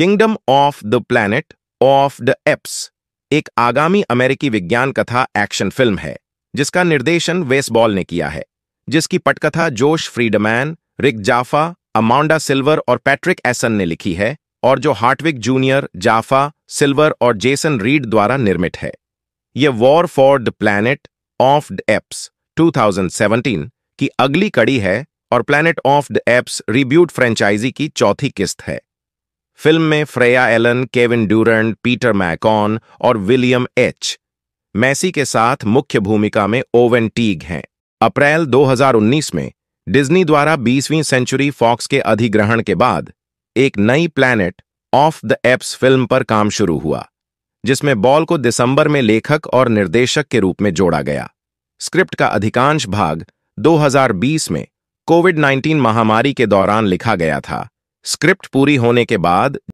kingdom of the planet of the apes एक आगामी अमेरिकी विज्ञान कथा एक्शन फिल्म है जिसका निर्देशन वेसबॉल ने किया है जिसकी पटकथा Josh Friedman Rick Jaffa Amanda Silver और पैट्रिक एसन ने लिखी है और Joe Hartwick junior Jaffa Silver और जेसन रीड द्वारा निर्मित है यह war for the planet of the apes 2017 की अगली कड़ी है और planet of the apes reboot franchise की चौथी किस्त है फिल्म में Freya Allan Kevin Durand Peter Macon और विलियम एच मैसी के साथ मुख्य भूमिका में ओवन टीग हैं अप्रैल 2019 में डिज्नी द्वारा 20वीं सेंचुरी फॉक्स के अधिग्रहण के बाद एक नई planet of the apes film पर काम शुरू हुआ जिसमें बॉल को दिसंबर में लेखक और निर्देशक के रूप में जोड़ा गया स्क्रिप्ट का अधिकांश भाग 2020 में कोविड-19 महामारी के दौरान लिखा गया था स्क्रिप्ट पूरी होने के बाद